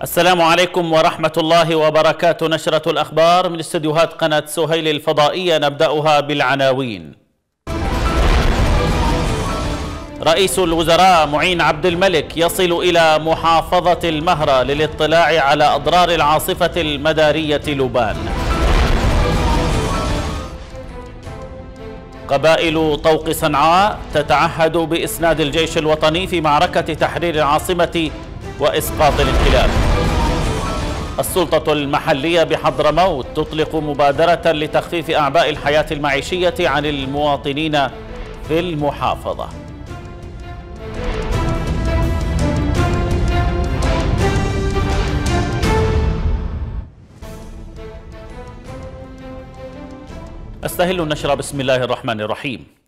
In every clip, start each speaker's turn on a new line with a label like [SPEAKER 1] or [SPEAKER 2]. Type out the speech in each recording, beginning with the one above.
[SPEAKER 1] السلام عليكم ورحمة الله وبركاته نشرة الأخبار من استديوهات قناة سهيل الفضائية نبدأها بالعناوين رئيس الوزراء معين عبد الملك يصل إلى محافظة المهرة للاطلاع على أضرار العاصفة المدارية لوبان قبائل طوق صنعاء تتعهد بإسناد الجيش الوطني في معركة تحرير العاصمة وإسقاط الانقلاب السلطة المحلية بحضرموت تطلق مبادرة لتخفيف أعباء الحياة المعيشية عن المواطنين في المحافظة أستهل النشر بسم الله الرحمن الرحيم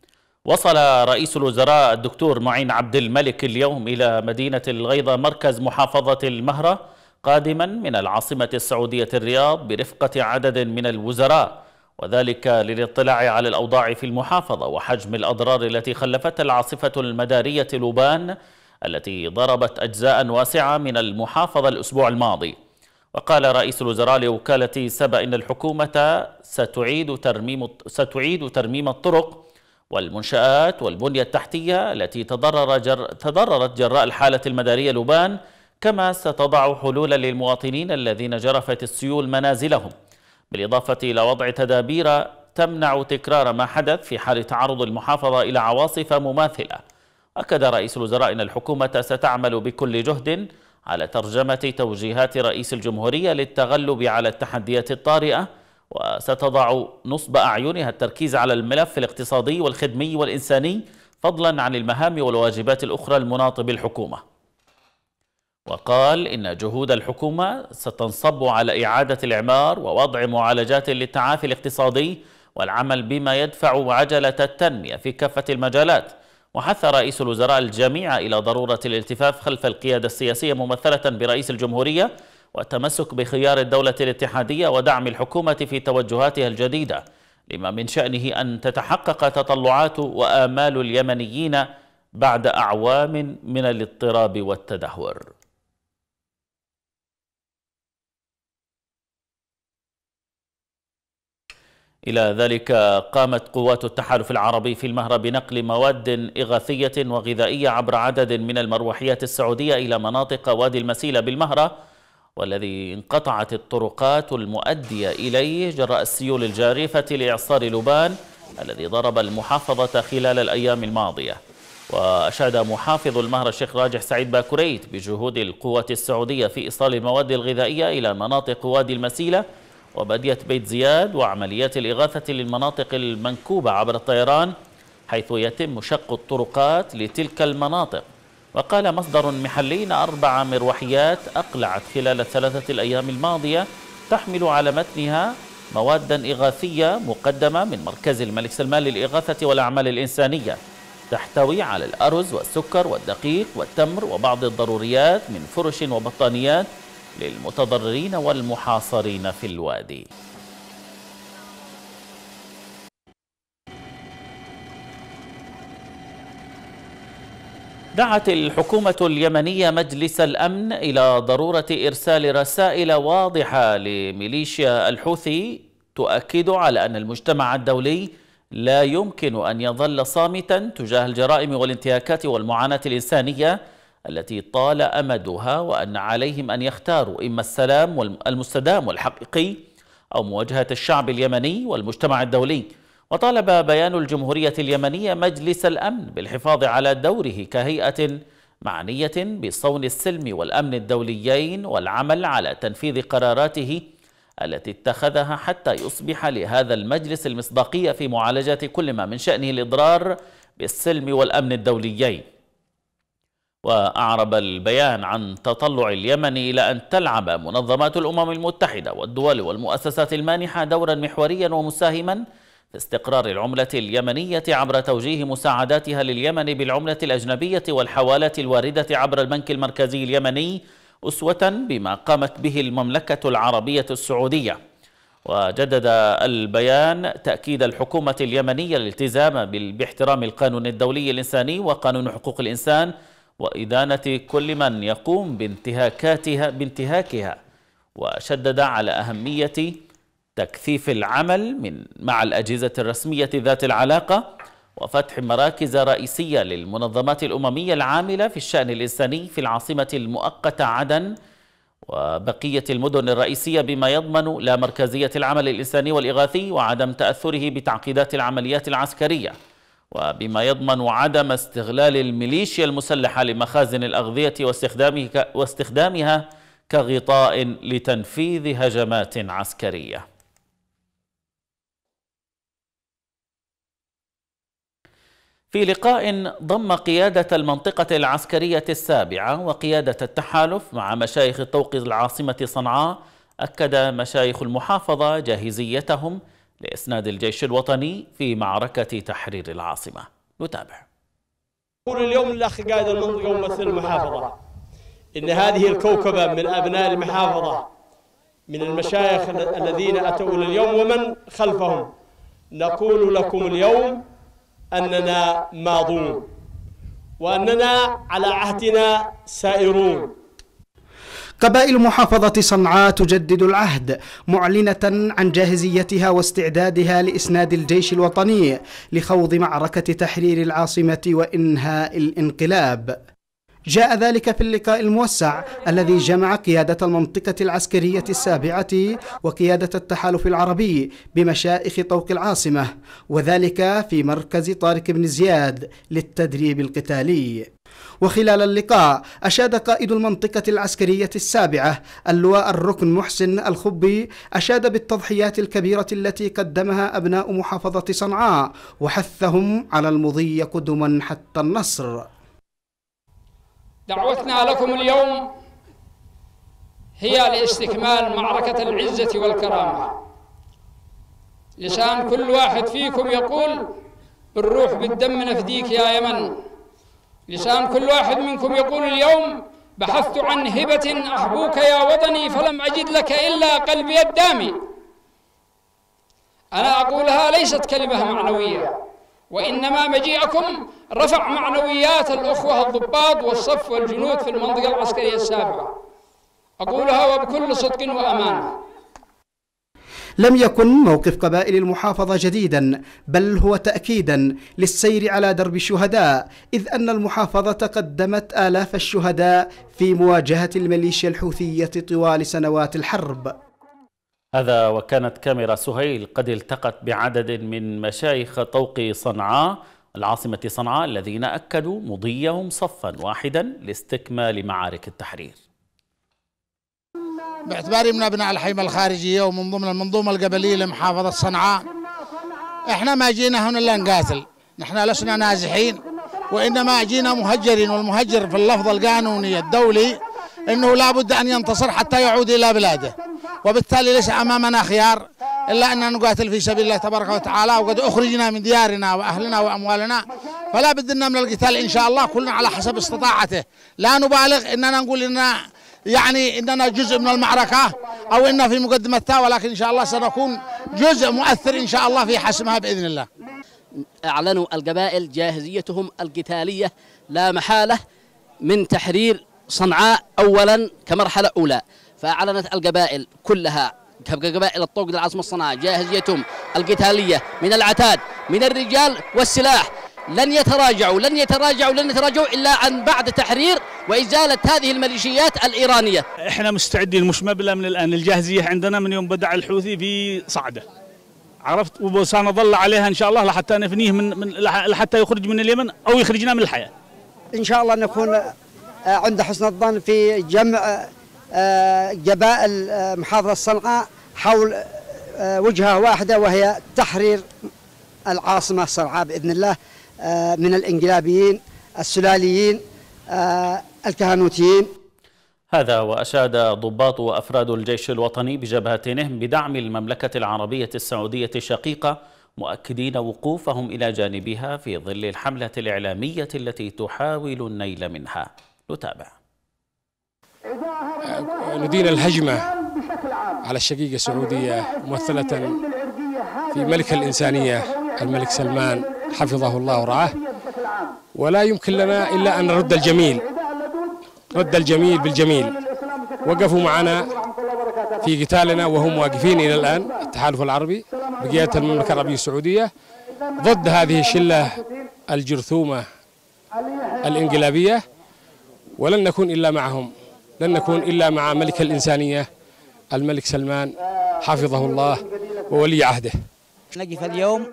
[SPEAKER 1] وصل رئيس الوزراء الدكتور معين عبد الملك اليوم إلى مدينة الغيضة مركز محافظة المهرة قادما من العاصمة السعودية الرياض برفقة عدد من الوزراء وذلك للاطلاع على الأوضاع في المحافظة وحجم الأضرار التي خلفتها العاصفة المدارية لوبان التي ضربت أجزاء واسعة من المحافظة الأسبوع الماضي وقال رئيس الوزراء لوكالة سبأ إن الحكومة ستعيد ترميم, ستعيد ترميم الطرق والمنشآت والبنية التحتية التي تضرر جر تضررت جراء الحالة المدارية لبان كما ستضع حلولا للمواطنين الذين جرفت السيول منازلهم بالإضافة إلى وضع تدابير تمنع تكرار ما حدث في حال تعرض المحافظة إلى عواصف مماثلة أكد رئيس الوزراء أن الحكومة ستعمل بكل جهد على ترجمة توجيهات رئيس الجمهورية للتغلب على التحديات الطارئة وستضع نصب أعينها التركيز على الملف الاقتصادي والخدمي والإنساني فضلا عن المهام والواجبات الأخرى المناط بالحكومة وقال إن جهود الحكومة ستنصب على إعادة الإعمار ووضع معالجات للتعافي الاقتصادي والعمل بما يدفع عجلة التنمية في كافة المجالات وحث رئيس الوزراء الجميع إلى ضرورة الالتفاف خلف القيادة السياسية ممثلة برئيس الجمهورية والتمسك بخيار الدولة الاتحادية ودعم الحكومة في توجهاتها الجديدة لما من شأنه أن تتحقق تطلعات وآمال اليمنيين بعد أعوام من الاضطراب والتدهور إلى ذلك قامت قوات التحالف العربي في المهرة بنقل مواد إغاثية وغذائية عبر عدد من المروحيات السعودية إلى مناطق وادي المسيلة بالمهرة والذي انقطعت الطرقات المؤدية إليه جراء السيول الجارفة لإعصار لبان الذي ضرب المحافظة خلال الأيام الماضية وأشاد محافظ المهر الشيخ راجح سعيد باكريت بجهود القوات السعودية في إيصال المواد الغذائية إلى مناطق وادي المسيلة وبادية بيت زياد وعمليات الإغاثة للمناطق المنكوبة عبر الطيران حيث يتم شق الطرقات لتلك المناطق وقال مصدر محلي أربع مروحيات أقلعت خلال الثلاثة الأيام الماضية تحمل على متنها مواد إغاثية مقدمة من مركز الملك سلمان للإغاثة والأعمال الإنسانية تحتوي على الأرز والسكر والدقيق والتمر وبعض الضروريات من فرش وبطانيات للمتضررين والمحاصرين في الوادي دعت الحكومة اليمنية مجلس الأمن إلى ضرورة إرسال رسائل واضحة لميليشيا الحوثي تؤكد على أن المجتمع الدولي لا يمكن أن يظل صامتا تجاه الجرائم والانتهاكات والمعاناة الإنسانية التي طال أمدها وأن عليهم أن يختاروا إما السلام المستدام والحقيقي أو مواجهة الشعب اليمني والمجتمع الدولي وطالب بيان الجمهورية اليمنية مجلس الأمن بالحفاظ على دوره كهيئة معنية بصون السلم والأمن الدوليين والعمل على تنفيذ قراراته التي اتخذها حتى يصبح لهذا المجلس المصداقية في معالجة كل ما من شأنه الإضرار بالسلم والأمن الدوليين وأعرب البيان عن تطلع اليمن إلى أن تلعب منظمات الأمم المتحدة والدول والمؤسسات المانحة دورا محوريا ومساهما لاستقرار العملة اليمنية عبر توجيه مساعداتها لليمن بالعملة الأجنبية والحوالات الواردة عبر البنك المركزي اليمني أسوة بما قامت به المملكة العربية السعودية وجدد البيان تأكيد الحكومة اليمنية الالتزام باحترام القانون الدولي الإنساني وقانون حقوق الإنسان وإدانة كل من يقوم بانتهاكاتها بانتهاكها وشدد على أهمية تكثيف العمل من مع الأجهزة الرسمية ذات العلاقة وفتح مراكز رئيسية للمنظمات الأممية العاملة في الشأن الإنساني في العاصمة المؤقتة عدن وبقية المدن الرئيسية بما يضمن لا مركزية العمل الإنساني والإغاثي وعدم تأثره بتعقيدات العمليات العسكرية وبما يضمن عدم استغلال الميليشيا المسلحة لمخازن الأغذية واستخدامها كغطاء لتنفيذ هجمات عسكريه في لقاء ضم قيادة المنطقة العسكرية السابعة وقيادة التحالف مع مشايخ الطوق العاصمة صنعاء أكد مشايخ المحافظة جاهزيتهم لإسناد الجيش الوطني في معركة تحرير العاصمة نتابع
[SPEAKER 2] أقول اليوم الأخ قائد المنطقة وممثل المحافظة إن هذه الكوكبة
[SPEAKER 1] من أبناء المحافظة من المشايخ
[SPEAKER 2] الذين أتوا اليوم ومن خلفهم نقول لكم اليوم أننا ماضون وأننا على عهدنا سائرون
[SPEAKER 3] قبائل محافظة صنعاء تجدد العهد معلنة عن جاهزيتها واستعدادها لإسناد الجيش الوطني لخوض معركة تحرير العاصمة وإنهاء الانقلاب جاء ذلك في اللقاء الموسع الذي جمع قيادة المنطقة العسكرية السابعة وقيادة التحالف العربي بمشائخ طوق العاصمة وذلك في مركز طارق بن زياد للتدريب القتالي وخلال اللقاء أشاد قائد المنطقة العسكرية السابعة اللواء الركن محسن الخبي أشاد بالتضحيات الكبيرة التي قدمها أبناء محافظة صنعاء وحثهم على المضي قدما حتى النصر دعوتنا لكم اليوم
[SPEAKER 1] هي لاستكمال معركة العزة
[SPEAKER 3] والكرامة لسان كل واحد فيكم يقول بالروح بالدم نفديك يا يمن لسان كل واحد منكم يقول اليوم بحثت عن هبة أحبوك يا وطني فلم أجد لك إلا قلبي الدامي أنا أقولها ليست كلمة معنوية وإنما مجيئكم رفع معنويات الأخوة الضباط والصف والجنود في المنطقة العسكرية السابعة أقولها وبكل صدق وأمانة لم يكن موقف قبائل المحافظة جديدا بل هو تأكيدا للسير على درب الشهداء إذ أن المحافظة قدمت آلاف الشهداء في مواجهة الميليشيا الحوثية طوال سنوات الحرب
[SPEAKER 1] هذا وكانت كاميرا سهيل قد التقت بعدد من مشايخ طوق صنعاء العاصمة صنعاء الذين أكدوا مضيهم صفا واحدا لاستكمال معارك التحرير
[SPEAKER 3] باعتباري من أبناء الحيمة الخارجية ومن ضمن المنظومة القبلية لمحافظة صنعاء احنا ما جينا هنا الا نقاتل نحن لسنا نازحين وانما جينا مهجرين والمهجر في اللفظ القانوني الدولي انه لابد ان ينتصر حتى يعود الى بلاده وبالتالي ليس أمامنا خيار إلا أن نقاتل في سبيل الله تبارك وتعالى وقد أخرجنا من ديارنا وأهلنا وأموالنا فلا بد لنا من القتال إن شاء الله كلنا على حسب استطاعته لا نبالغ إننا نقول إننا يعني إننا جزء من المعركة أو إننا في مقدمتها ولكن إن شاء الله سنكون جزء مؤثر إن شاء الله في حسمها بإذن الله أعلنوا القبائل جاهزيتهم القتالية لا محالة من تحرير صنعاء أولا كمرحلة أولى فأعلنت القبائل كلها قبائل الطوق للعاصمة صنعاء جاهزيتهم القتالية من العتاد من الرجال والسلاح لن يتراجعوا لن يتراجعوا لن يتراجعوا إلا عن بعد تحرير وإزالة هذه الميليشيات الإيرانية إحنا مستعدين مش مبلغ من الآن الجاهزية عندنا من يوم
[SPEAKER 1] بدع الحوثي في صعدة عرفت وسنظل عليها إن شاء الله لحتى نفنيه من, من لحتى يخرج من اليمن أو يخرجنا من الحياة إن شاء الله نكون
[SPEAKER 4] آه،
[SPEAKER 3] عند حسن الظن في جمع قبائل آه، آه، محافظة صنعاء حول وجهة واحدة وهي تحرير العاصمة صنعاء بإذن الله من الإنقلابيين السلاليين الكهنوتيين
[SPEAKER 1] هذا وأشاد ضباط وأفراد الجيش الوطني بجبهتهم بدعم المملكة العربية السعودية الشقيقة مؤكدين وقوفهم إلى جانبها في ظل الحملة الإعلامية التي تحاول النيل منها نتابع
[SPEAKER 3] ندين الهجمة على الشقيقة السعودية ممثلة في ملك الإنسانية الملك سلمان حفظه الله ورعاه ولا يمكن لنا إلا أن نرد الجميل رد الجميل بالجميل وقفوا معنا في قتالنا وهم واقفين إلى الآن التحالف العربي بقيادة المملكة العربية السعودية ضد هذه الشلة الجرثومة الإنقلابية ولن نكون إلا معهم لن نكون إلا مع ملك الإنسانية الملك سلمان حفظه الله وولي عهده
[SPEAKER 2] نقف اليوم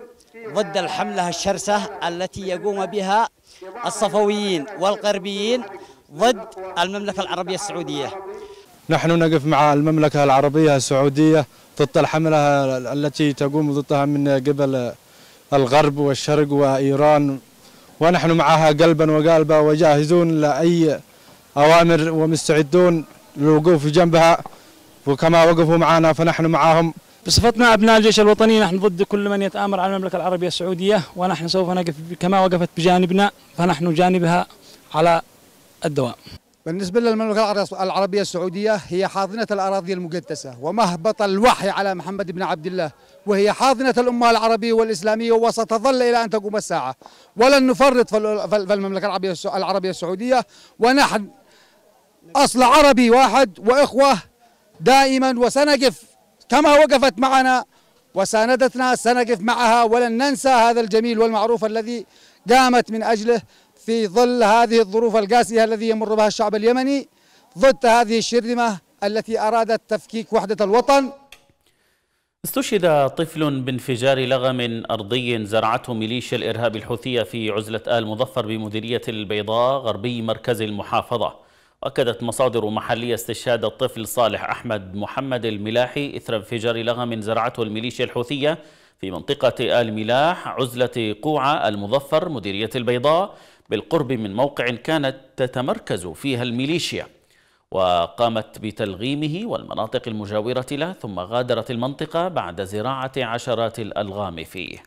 [SPEAKER 2] ضد الحملة الشرسة التي يقوم بها الصفويين والغربيين ضد المملكة العربية السعودية
[SPEAKER 3] نحن نقف مع المملكة العربية السعودية ضد الحملة التي تقوم ضدها من قبل الغرب والشرق وإيران ونحن معها قلبا وقالبا وجاهزون لأي أوامر ومستعدون للوقوف جنبها وكما وقفوا معنا فنحن معهم بصفتنا أبناء الجيش الوطني نحن ضد كل من يتآمر على المملكة العربية السعودية ونحن سوف نقف كما وقفت بجانبنا فنحن جانبها على الدوام بالنسبة للمملكة
[SPEAKER 2] العربية السعودية هي حاضنة الأراضي المقدسة ومهبط الوحي على محمد بن عبد الله وهي حاضنة الأمة العربية والإسلامية وستظل إلى أن تقوم الساعة ولن نفرط في المملكة العربية السعودية ونحن أصل عربي واحد وإخوة دائما وسنقف كما وقفت معنا وساندتنا سنقف معها ولن ننسى هذا الجميل والمعروف الذي قامت من أجله في ظل هذه الظروف القاسية الذي يمر بها الشعب اليمني ضد هذه الشرذمة التي أرادت تفكيك وحدة الوطن
[SPEAKER 1] استشهد طفل بانفجار لغم أرضي زرعته ميليشيا الإرهاب الحوثية في عزلة آل مظفر بمديرية البيضاء غربي مركز المحافظة أكدت مصادر محلية استشهاد الطفل صالح أحمد محمد الملاحي إثر انفجار لغم زرعته الميليشيا الحوثية في منطقة آل ملاح عزلة قوعة المظفر مديرية البيضاء بالقرب من موقع كانت تتمركز فيها الميليشيا وقامت بتلغيمه والمناطق المجاورة له ثم غادرت المنطقة بعد زراعة عشرات الألغام فيه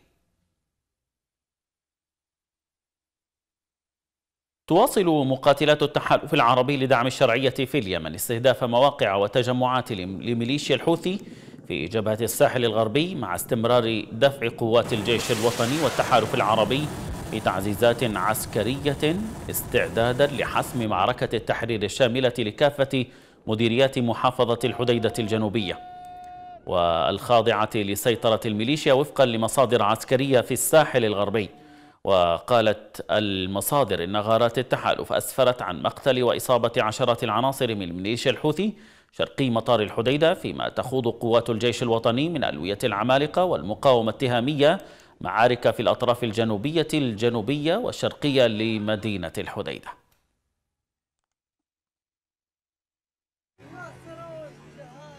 [SPEAKER 1] تواصل مقاتلات التحالف العربي لدعم الشرعية في اليمن استهداف مواقع وتجمعات لميليشيا الحوثي في جبهة الساحل الغربي مع استمرار دفع قوات الجيش الوطني والتحالف العربي في تعزيزات عسكرية استعدادا لحسم معركة التحرير الشاملة لكافة مديريات محافظة الحديدة الجنوبية والخاضعة لسيطرة الميليشيا وفقا لمصادر عسكرية في الساحل الغربي وقالت المصادر إن غارات التحالف أسفرت عن مقتل وإصابة عشرة العناصر من ميليشيا الحوثي شرقي مطار الحديدة فيما تخوض قوات الجيش الوطني من ألوية العمالقة والمقاومة التهامية معارك في الأطراف الجنوبية الجنوبية والشرقية لمدينة الحديدة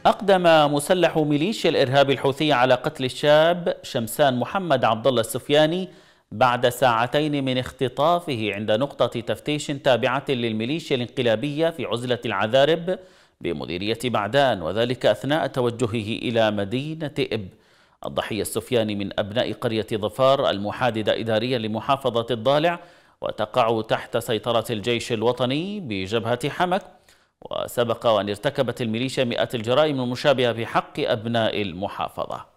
[SPEAKER 1] أقدم مسلح ميليشيا الإرهاب الحوثي على قتل الشاب شمسان محمد عبد الله السفياني بعد ساعتين من اختطافه عند نقطة تفتيش تابعة للميليشيا الانقلابية في عزلة العذارب بمديرية بعدان وذلك أثناء توجهه إلى مدينة إب الضحية السفياني من أبناء قرية ظفار المحاددة إداريا لمحافظة الضالع وتقع تحت سيطرة الجيش الوطني بجبهة حمك وسبق أن ارتكبت الميليشيا مئات الجرائم المشابهة بحق أبناء المحافظة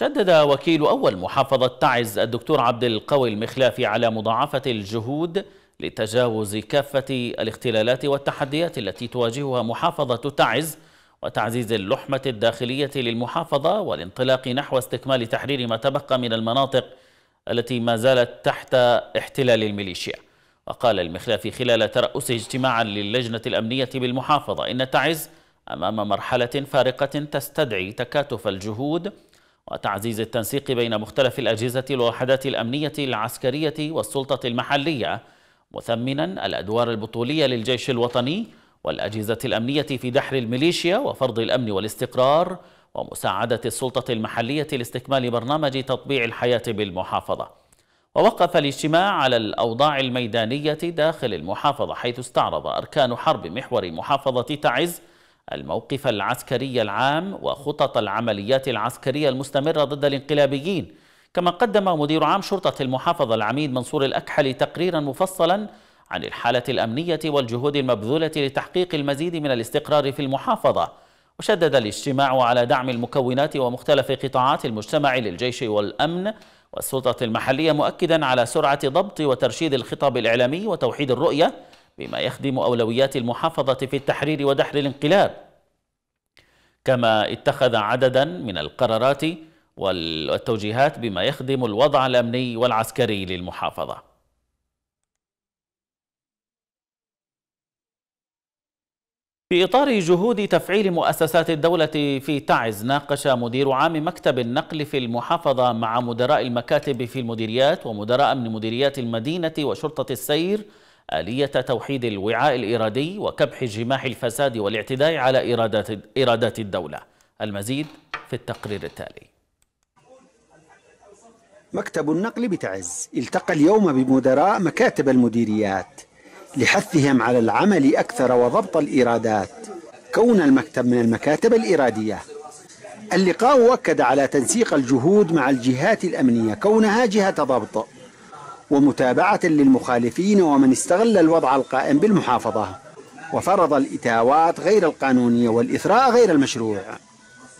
[SPEAKER 1] شدد وكيل أول محافظة تعز الدكتور عبد القوي المخلافي على مضاعفة الجهود لتجاوز كافة الاختلالات والتحديات التي تواجهها محافظة تعز وتعزيز اللحمة الداخلية للمحافظة والانطلاق نحو استكمال تحرير ما تبقى من المناطق التي ما زالت تحت احتلال الميليشيا وقال المخلافي خلال ترأس اجتماعا للجنة الأمنية بالمحافظة إن تعز أمام مرحلة فارقة تستدعي تكاتف الجهود وتعزيز التنسيق بين مختلف الأجهزة والوحدات الأمنية العسكرية والسلطة المحلية مثمنا الأدوار البطولية للجيش الوطني والأجهزة الأمنية في دحر الميليشيا وفرض الأمن والاستقرار ومساعدة السلطة المحلية لاستكمال برنامج تطبيع الحياة بالمحافظة ووقف الاجتماع على الأوضاع الميدانية داخل المحافظة حيث استعرض أركان حرب محور محافظة تعز الموقف العسكري العام وخطط العمليات العسكرية المستمرة ضد الانقلابيين كما قدم مدير عام شرطة المحافظة العميد منصور الأكحل تقريرا مفصلا عن الحالة الأمنية والجهود المبذولة لتحقيق المزيد من الاستقرار في المحافظة وشدد الاجتماع على دعم المكونات ومختلف قطاعات المجتمع للجيش والأمن والسلطة المحلية مؤكدا على سرعة ضبط وترشيد الخطاب الإعلامي وتوحيد الرؤية بما يخدم أولويات المحافظة في التحرير ودحر الانقلاب كما اتخذ عددا من القرارات والتوجيهات بما يخدم الوضع الأمني والعسكري للمحافظة في إطار جهود تفعيل مؤسسات الدولة في تعز ناقش مدير عام مكتب النقل في المحافظة مع مدراء المكاتب في المديريات ومدراء من مديريات المدينة وشرطة السير آلية توحيد الوعاء الإرادي وكبح جماح الفساد والاعتداء على إيرادات الدولة المزيد في التقرير التالي
[SPEAKER 2] مكتب النقل بتعز التقى اليوم بمدراء مكاتب المديريات لحثهم على العمل أكثر وضبط الإيرادات كون المكتب من المكاتب الإيرادية اللقاء وكد على تنسيق الجهود مع الجهات الأمنية كونها جهة ضبط ومتابعة للمخالفين ومن استغل الوضع القائم بالمحافظة وفرض الإتاوات غير القانونية والإثراء غير المشروع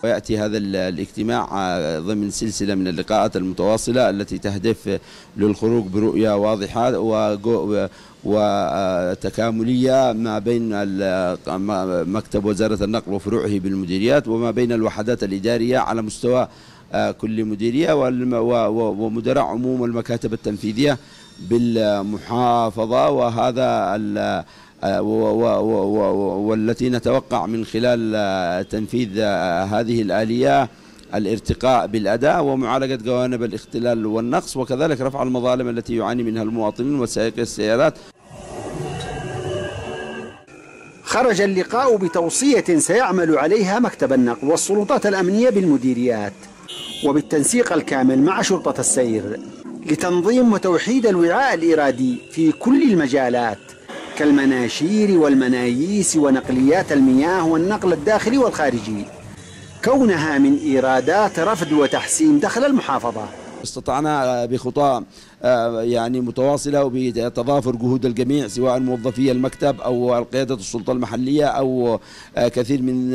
[SPEAKER 4] ويأتي هذا الاجتماع آه، ضمن سلسلة من اللقاءات المتواصلة التي تهدف للخروج برؤية واضحة وتكاملية ما بين مكتب وزارة النقل وفروعه بالمديريات وما بين الوحدات الإدارية على مستوى كل مديرية ومدراء عموم المكاتب التنفيذية بالمحافظة وهذا آه، والتي نتوقع من خلال آه، تنفيذ آه، هذه الآلية الارتقاء بالأداء ومعالجة جوانب الاختلال والنقص وكذلك رفع المظالم التي يعاني منها المواطنين وسائقي السيارات خرج اللقاء
[SPEAKER 2] بتوصية سيعمل عليها مكتب النقل والسلطات الأمنية بالمديريات وبالتنسيق الكامل مع شرطة السير لتنظيم وتوحيد الوعاء الإرادي في كل المجالات كالمناشير والمناييس ونقليات
[SPEAKER 4] المياه والنقل الداخلي والخارجي كونها من إيرادات رفد وتحسين دخل المحافظة استطعنا آه، بخطى آه، يعني متواصلة وبتضافر جهود الجميع سواء موظفي المكتب أو قيادة السلطة المحلية أو آه، كثير من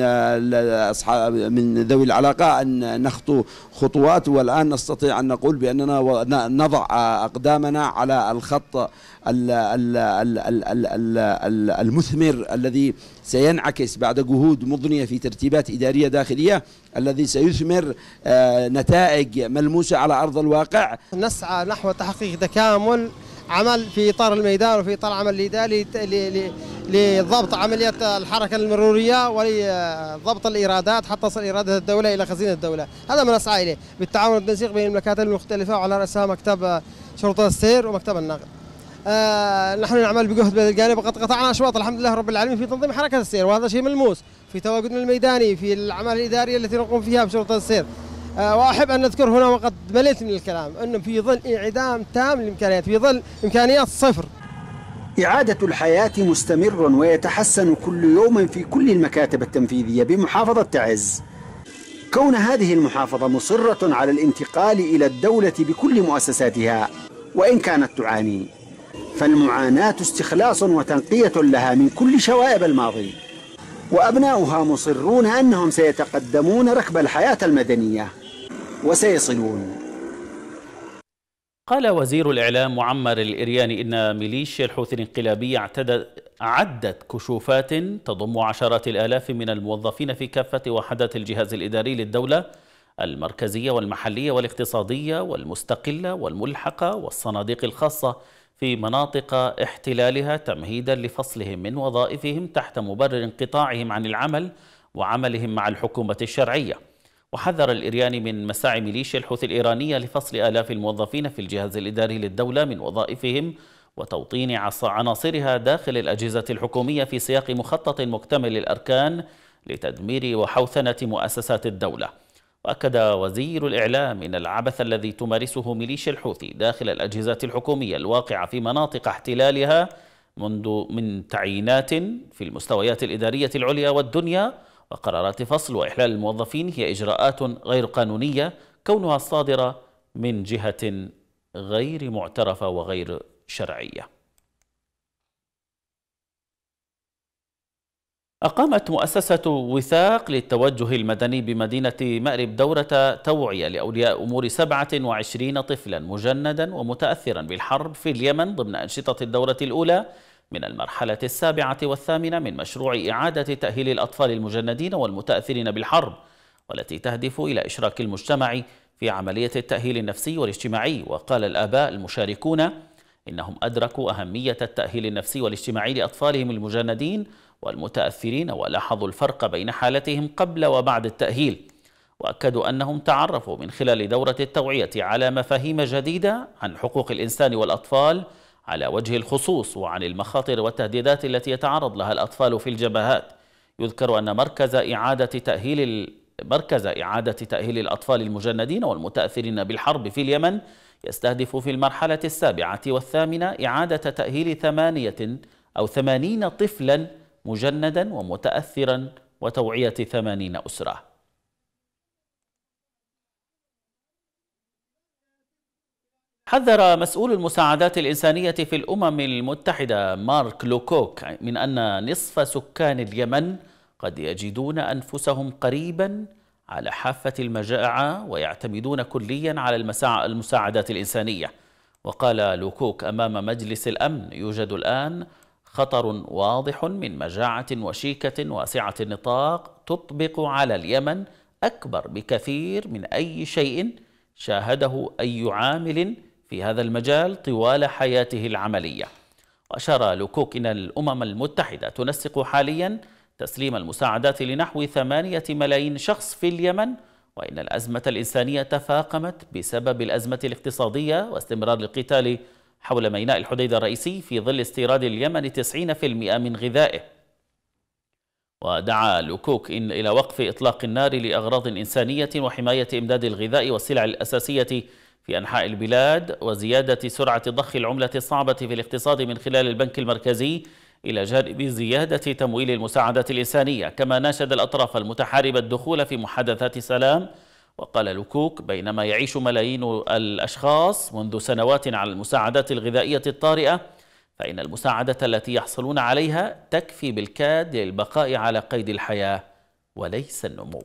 [SPEAKER 4] أصحاب من ذوي العلاقة أن نخطو خطوات والآن نستطيع أن نقول بأننا نضع أقدامنا على الخط المثمر الذي سينعكس بعد جهود مضنية في ترتيبات إدارية داخلية الذي سيثمر آه، نتائج ملموسة على أرض الواقع نسعى نحو تحقيق تكامل عمل
[SPEAKER 2] في إطار الميدان وفي إطار العمل الإداري لضبط عملية الحركة المرورية ولضبط الإيرادات حتى تصل إيرادات الدولة إلى خزينة الدولة هذا ما نسعى إليه بالتعاون والتنسيق بين المملكات المختلفة وعلى رأسها مكتب شرطة السير ومكتب النقد آه، نحن نعمل بجهد بهذا الجانب وقد قطعنا اشواط الحمد لله رب العالمين في تنظيم حركه السير وهذا شيء ملموس في تواجدنا الميداني في الاعمال الاداريه التي نقوم فيها بشرطه السير آه، واحب ان اذكر هنا وقد مليت من الكلام انه في ظل انعدام تام للامكانيات في ظل امكانيات صفر إعادة الحياة مستمر ويتحسن كل يوم في كل المكاتب التنفيذية بمحافظة تعز كون هذه المحافظة مصرة على الانتقال إلى الدولة بكل مؤسساتها وإن كانت تعاني فالمعاناة استخلاص وتنقية لها من كل شوائب الماضي وأبناؤها مصرون أنهم سيتقدمون ركب الحياة المدنية وسيصلون
[SPEAKER 1] قال وزير الإعلام معمر الإرياني إن ميليشيا الحوثي الانقلابية اعتدت عدت كشوفات تضم عشرات الآلاف من الموظفين في كافة وحدات الجهاز الإداري للدولة المركزية والمحلية والاقتصادية والمستقلة والملحقة والصناديق الخاصة في مناطق احتلالها تمهيدا لفصلهم من وظائفهم تحت مبرر انقطاعهم عن العمل وعملهم مع الحكومة الشرعية وحذر الإرياني من مساعي ميليشيا الحوثي الإيرانية لفصل آلاف الموظفين في الجهاز الإداري للدولة من وظائفهم وتوطين عناصرها داخل الأجهزة الحكومية في سياق مخطط مكتمل الأركان لتدمير وحوثنة مؤسسات الدولة وأكد وزير الإعلام أن العبث الذي تمارسه ميليشيا الحوثي داخل الأجهزة الحكومية الواقعة في مناطق احتلالها منذ من تعيينات في المستويات الإدارية العليا والدنيا وقرارات فصل وإحلال الموظفين هي إجراءات غير قانونية كونها الصادرة من جهة غير معترفة وغير شرعية أقامت مؤسسة وثاق للتوجه المدني بمدينة مأرب دورة توعية لأولياء أمور 27 طفلا مجندا ومتأثرا بالحرب في اليمن ضمن أنشطة الدورة الأولى من المرحلة السابعة والثامنة من مشروع إعادة تأهيل الأطفال المجندين والمتأثرين بالحرب والتي تهدف إلى إشراك المجتمع في عملية التأهيل النفسي والاجتماعي وقال الآباء المشاركون إنهم أدركوا أهمية التأهيل النفسي والاجتماعي لأطفالهم المجندين والمتأثرين ولاحظوا الفرق بين حالتهم قبل وبعد التأهيل وأكدوا أنهم تعرفوا من خلال دورة التوعية على مفاهيم جديدة عن حقوق الإنسان والأطفال على وجه الخصوص وعن المخاطر والتهديدات التي يتعرض لها الأطفال في الجبهات يذكر أن مركز إعادة تأهيل مركز إعادة تأهيل الأطفال المجندين والمتأثرين بالحرب في اليمن يستهدف في المرحلة السابعة والثامنة إعادة تأهيل ثمانية أو ثمانين طفلاً مجندا ومتأثرا وتوعية ثمانين أسرة حذر مسؤول المساعدات الإنسانية في الأمم المتحدة مارك لوكوك من أن نصف سكان اليمن قد يجدون أنفسهم قريبا على حافة المجاعة ويعتمدون كليا على المساعدات الإنسانية وقال لوكوك أمام مجلس الأمن يوجد الآن خطر واضح من مجاعة وشيكة واسعة النطاق تطبق على اليمن أكبر بكثير من أي شيء شاهده أي عامل في هذا المجال طوال حياته العملية وأشار لوكوك إن الأمم المتحدة تنسق حاليا تسليم المساعدات لنحو ثمانية ملايين شخص في اليمن وإن الأزمة الإنسانية تفاقمت بسبب الأزمة الاقتصادية واستمرار القتال حول ميناء الحديدة الرئيسي في ظل استيراد اليمن 90% من غذائه ودعا لوكوك إن إلى وقف إطلاق النار لأغراض إنسانية وحماية إمداد الغذاء والسلع الأساسية في أنحاء البلاد وزيادة سرعة ضخ العملة الصعبة في الاقتصاد من خلال البنك المركزي إلى جانب زيادة تمويل المساعدات الإنسانية كما ناشد الأطراف المتحاربة الدخول في محادثات سلام وقال لوكوك بينما يعيش ملايين الأشخاص منذ سنوات على المساعدات الغذائية الطارئة فإن المساعدة التي يحصلون عليها تكفي بالكاد للبقاء على قيد الحياة وليس النمو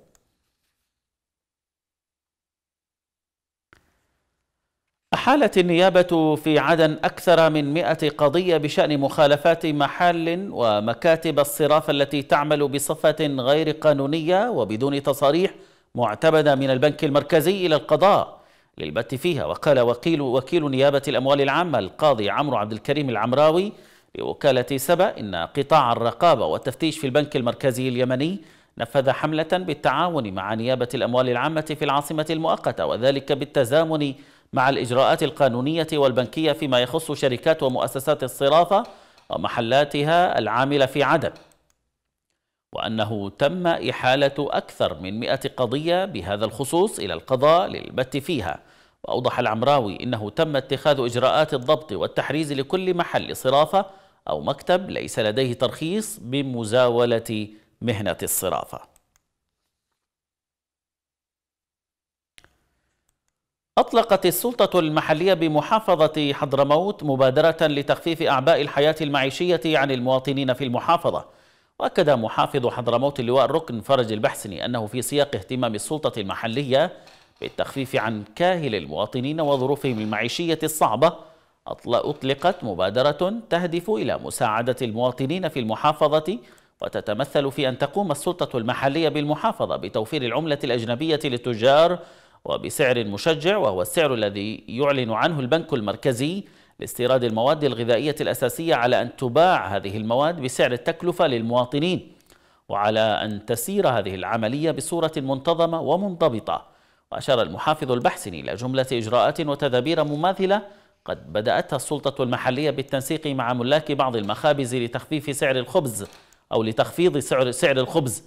[SPEAKER 1] أحالت النيابة في عدن أكثر من مئة قضية بشأن مخالفات محل ومكاتب الصراف التي تعمل بصفة غير قانونية وبدون تصاريح معتمدة من البنك المركزي إلى القضاء للبت فيها وقال وكيل, وكيل نيابة الأموال العامة القاضي عمرو عبد الكريم العمراوي لوكالة سبأ إن قطاع الرقابة والتفتيش في البنك المركزي اليمني نفذ حملة بالتعاون مع نيابة الأموال العامة في العاصمة المؤقتة وذلك بالتزامن مع الإجراءات القانونية والبنكية فيما يخص شركات ومؤسسات الصرافة ومحلاتها العاملة في عدن وأنه تم إحالة أكثر من مئة قضية بهذا الخصوص إلى القضاء للبت فيها وأوضح العمراوي إنه تم اتخاذ إجراءات الضبط والتحريز لكل محل صرافة أو مكتب ليس لديه ترخيص بمزاولة مهنة الصرافة أطلقت السلطة المحلية بمحافظة حضرموت مبادرة لتخفيف أعباء الحياة المعيشية عن المواطنين في المحافظة وأكد محافظ حضرموت اللواء الركن فرج البحسني أنه في سياق اهتمام السلطة المحلية بالتخفيف عن كاهل المواطنين وظروفهم المعيشية الصعبة أطلقت مبادرة تهدف إلى مساعدة المواطنين في المحافظة وتتمثل في أن تقوم السلطة المحلية بالمحافظة بتوفير العملة الأجنبية للتجار وبسعر مشجع وهو السعر الذي يعلن عنه البنك المركزي لاستيراد المواد الغذائية الأساسية على أن تباع هذه المواد بسعر التكلفة للمواطنين وعلى أن تسير هذه العملية بصورة منتظمة ومنضبطة وأشار المحافظ البحسني إلى جملة إجراءات وتدابير مماثلة قد بدأتها السلطة المحلية بالتنسيق مع ملاك بعض المخابز لتخفيف سعر الخبز أو لتخفيض سعر, سعر الخبز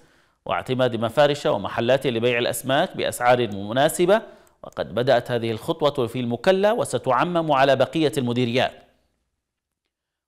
[SPEAKER 1] واعتماد مفارش ومحلات لبيع الأسماك بأسعار مناسبة وقد بدأت هذه الخطوة في المكلة وستعمم على بقية المديريات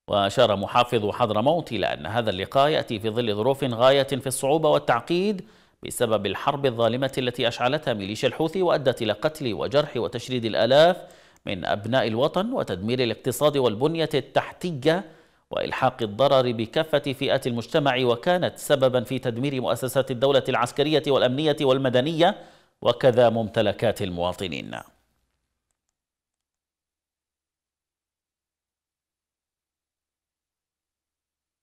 [SPEAKER 1] وأشار محافظ حضرموت إلى أن هذا اللقاء يأتي في ظل ظروف غاية في الصعوبة والتعقيد بسبب الحرب الظالمة التي أشعلتها ميليشيا الحوثي وأدت إلى قتل وجرح وتشريد الآلاف من أبناء الوطن وتدمير الاقتصاد والبنية التحتية وإلحاق الضرر بكافة فئات المجتمع وكانت سببا في تدمير مؤسسات الدولة العسكرية والأمنية والمدنية وكذا ممتلكات المواطنين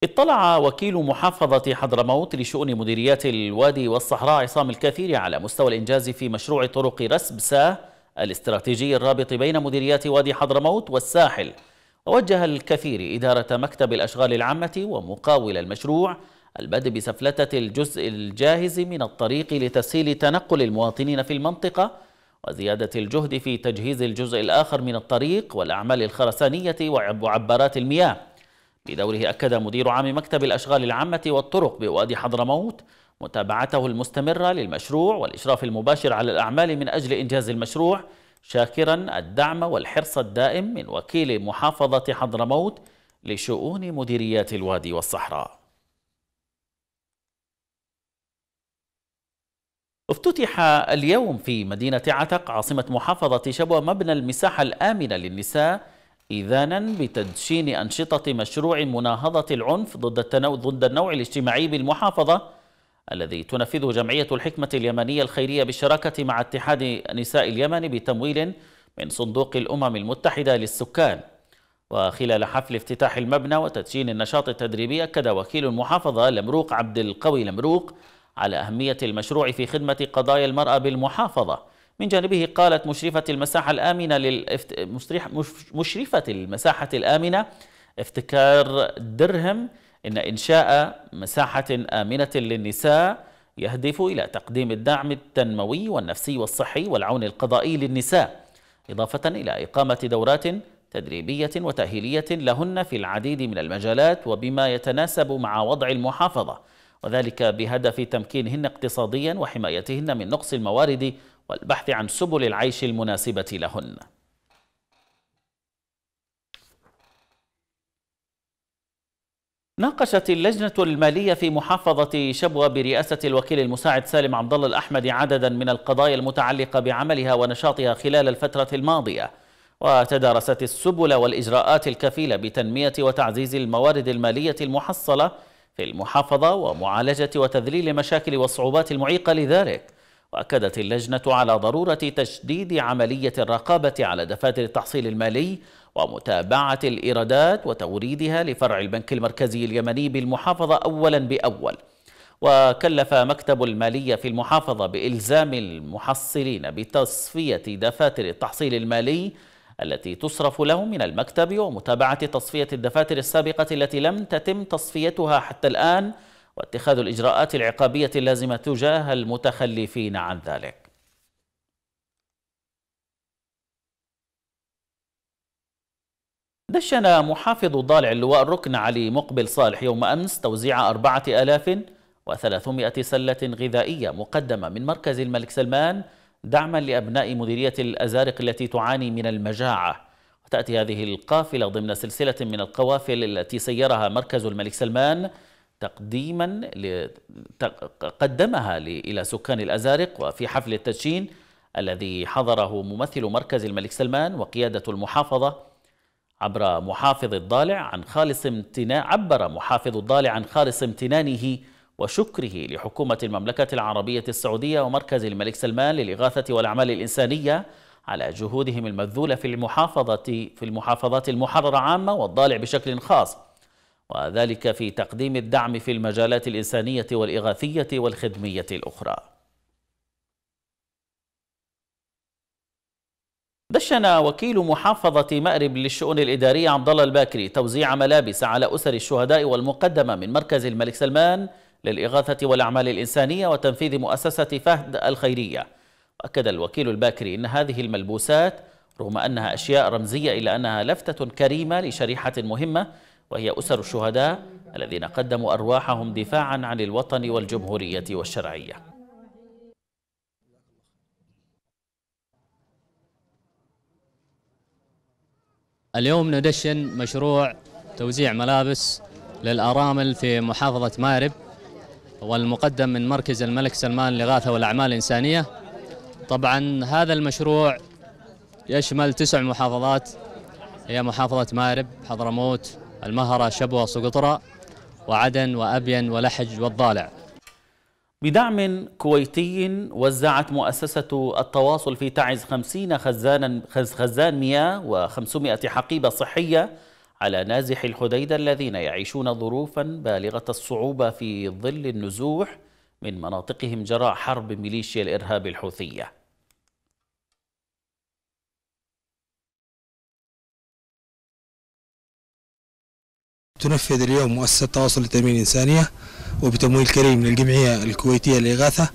[SPEAKER 1] اطلع وكيل محافظة حضرموت لشؤون مديريات الوادي والصحراء عصام الكثير على مستوى الإنجاز في مشروع طرق سا الاستراتيجي الرابط بين مديريات وادي حضرموت والساحل ووجه الكثير إدارة مكتب الأشغال العامة ومقاول المشروع البدء بسفلتة الجزء الجاهز من الطريق لتسهيل تنقل المواطنين في المنطقة وزيادة الجهد في تجهيز الجزء الآخر من الطريق والأعمال الخرسانية وعبارات المياه بدوره أكد مدير عام مكتب الأشغال العامة والطرق بوادي حضرموت متابعته المستمرة للمشروع والإشراف المباشر على الأعمال من أجل إنجاز المشروع شاكرا الدعم والحرص الدائم من وكيل محافظة حضرموت لشؤون مديريات الوادي والصحراء افتتح اليوم في مدينة عتق عاصمة محافظة شبوة مبنى المساحة الآمنة للنساء إذانا بتدشين أنشطة مشروع مناهضة العنف ضد, التنو... ضد النوع الاجتماعي بالمحافظة الذي تنفذه جمعية الحكمة اليمنية الخيرية بالشراكة مع اتحاد نساء اليمن بتمويل من صندوق الأمم المتحدة للسكان وخلال حفل افتتاح المبنى وتدشين النشاط التدريبي أكد وكيل المحافظة لمروق عبد القوي لمروق على أهمية المشروع في خدمة قضايا المرأة بالمحافظة من جانبه قالت مشرفة المساحة الآمنة للافت... مشرفة المساحة الآمنة افتكار درهم إن إنشاء مساحة آمنة للنساء يهدف إلى تقديم الدعم التنموي والنفسي والصحي والعون القضائي للنساء إضافة إلى إقامة دورات تدريبية وتأهيلية لهن في العديد من المجالات وبما يتناسب مع وضع المحافظة وذلك بهدف تمكينهن اقتصاديا وحمايتهن من نقص الموارد والبحث عن سبل العيش المناسبة لهن ناقشت اللجنة المالية في محافظة شبوة برئاسة الوكيل المساعد سالم عبد الله الأحمد عددا من القضايا المتعلقة بعملها ونشاطها خلال الفترة الماضية وتدارست السبل والإجراءات الكفيلة بتنمية وتعزيز الموارد المالية المحصلة في المحافظة ومعالجة وتذليل مشاكل والصعوبات المعيقة لذلك وأكدت اللجنة على ضرورة تشديد عملية الرقابة على دفاتر التحصيل المالي ومتابعة الإيرادات وتوريدها لفرع البنك المركزي اليمني بالمحافظة أولا بأول وكلف مكتب المالية في المحافظة بإلزام المحصلين بتصفية دفاتر التحصيل المالي التي تصرف له من المكتب ومتابعة تصفية الدفاتر السابقة التي لم تتم تصفيتها حتى الآن واتخاذ الإجراءات العقابية اللازمة تجاه المتخلفين عن ذلك دشن محافظ ضالع اللواء الركن علي مقبل صالح يوم أمس توزيع 4300 سلة غذائية مقدمة من مركز الملك سلمان دعما لأبناء مديرية الأزارق التي تعاني من المجاعة وتأتي هذه القافلة ضمن سلسلة من القوافل التي سيرها مركز الملك سلمان تقديما ل... قدمها ل... إلى سكان الأزارق وفي حفل التدشين الذي حضره ممثل مركز الملك سلمان وقيادة المحافظة عبر محافظ الضالع عن خالص امتنان عبر محافظ الضالع عن خالص امتنانه وشكره لحكومة المملكة العربية السعودية ومركز الملك سلمان للإغاثة والأعمال الإنسانية على جهودهم المبذولة في المحافظة في المحافظات المحررة عامة والضالع بشكل خاص وذلك في تقديم الدعم في المجالات الإنسانية والإغاثية والخدمية الأخرى دشن وكيل محافظة مأرب للشؤون الإدارية عبدالله الباكري توزيع ملابس على أسر الشهداء والمقدمة من مركز الملك سلمان للإغاثة والأعمال الإنسانية وتنفيذ مؤسسة فهد الخيرية وأكد الوكيل الباكري أن هذه الملبوسات رغم أنها أشياء رمزية إلا أنها لفتة كريمة لشريحة مهمة وهي أسر الشهداء الذين قدموا أرواحهم دفاعا عن الوطن والجمهورية والشرعية اليوم ندشن مشروع
[SPEAKER 3] توزيع ملابس للأرامل في محافظة مارب والمقدم من مركز الملك سلمان لغاثة والأعمال الإنسانية طبعا هذا المشروع يشمل تسع محافظات هي محافظة مارب حضرموت
[SPEAKER 1] المهرة شبوة سقطرى وعدن وأبين ولحج والضالع بدعم كويتي وزعت مؤسسة التواصل في تعز 50 خزانا خزان مياه و500 حقيبة صحية على نازح الحديدة الذين يعيشون ظروفا بالغة الصعوبة في ظل النزوح من مناطقهم جراء حرب ميليشيا الإرهاب الحوثية
[SPEAKER 3] تنفذ اليوم مؤسسة تواصل لتأمين إنسانية وبتمويل كريم من الجمعية
[SPEAKER 2] الكويتية للإغاثة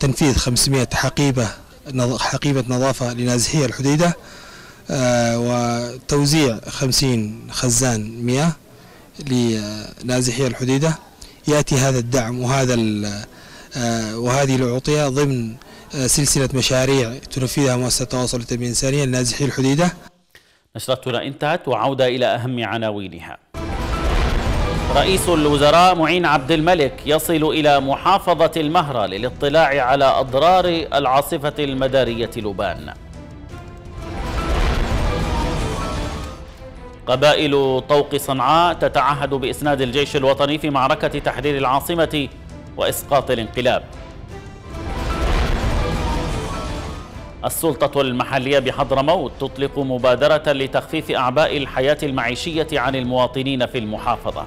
[SPEAKER 2] تنفيذ 500 حقيبة حقيبة نظافة لنازحية الحديدة آه، وتوزيع 50 خزان مياه لنازحي الحديدة يأتي هذا الدعم وهذا آه، وهذه العطيه ضمن آه، سلسلة مشاريع تنفذها مؤسسة التواصل
[SPEAKER 1] والتنمية الإنسانية
[SPEAKER 2] لنازحي الحديدة
[SPEAKER 1] نشرتنا انتهت وعودة إلى أهم عناوينها رئيس الوزراء معين عبد الملك يصل إلى محافظة المهرة للاطلاع على أضرار العاصفة المدارية لوبان قبائل طوق صنعاء تتعهد بإسناد الجيش الوطني في معركة تحرير العاصمة وإسقاط الانقلاب السلطة المحلية بحضرموت تطلق مبادرة لتخفيف أعباء الحياة المعيشية عن المواطنين في المحافظة